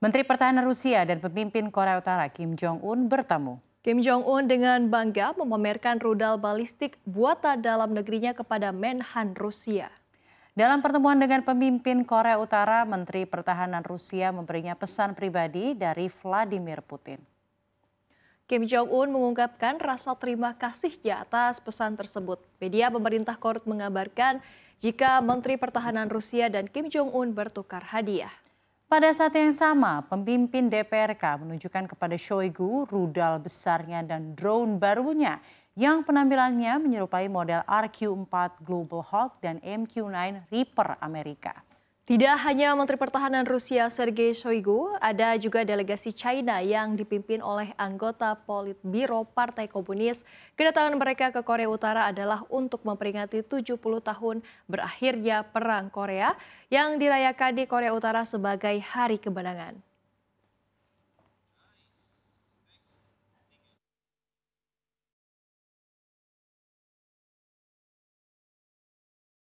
Menteri Pertahanan Rusia dan pemimpin Korea Utara Kim Jong-un bertemu. Kim Jong-un dengan bangga memamerkan rudal balistik buatan dalam negerinya kepada Menhan Rusia. Dalam pertemuan dengan pemimpin Korea Utara, Menteri Pertahanan Rusia memberinya pesan pribadi dari Vladimir Putin. Kim Jong-un mengungkapkan rasa terima kasih di atas pesan tersebut. Media pemerintah Korut mengabarkan jika Menteri Pertahanan Rusia dan Kim Jong-un bertukar hadiah. Pada saat yang sama, pemimpin DPRK menunjukkan kepada Shoigu rudal besarnya dan drone barunya yang penampilannya menyerupai model RQ-4 Global Hawk dan MQ-9 Reaper Amerika. Tidak hanya Menteri Pertahanan Rusia Sergei Shoigu, ada juga delegasi China yang dipimpin oleh anggota Politbiro Partai Komunis. Kedatangan mereka ke Korea Utara adalah untuk memperingati 70 tahun berakhirnya Perang Korea yang dirayakan di Korea Utara sebagai Hari Kemenangan.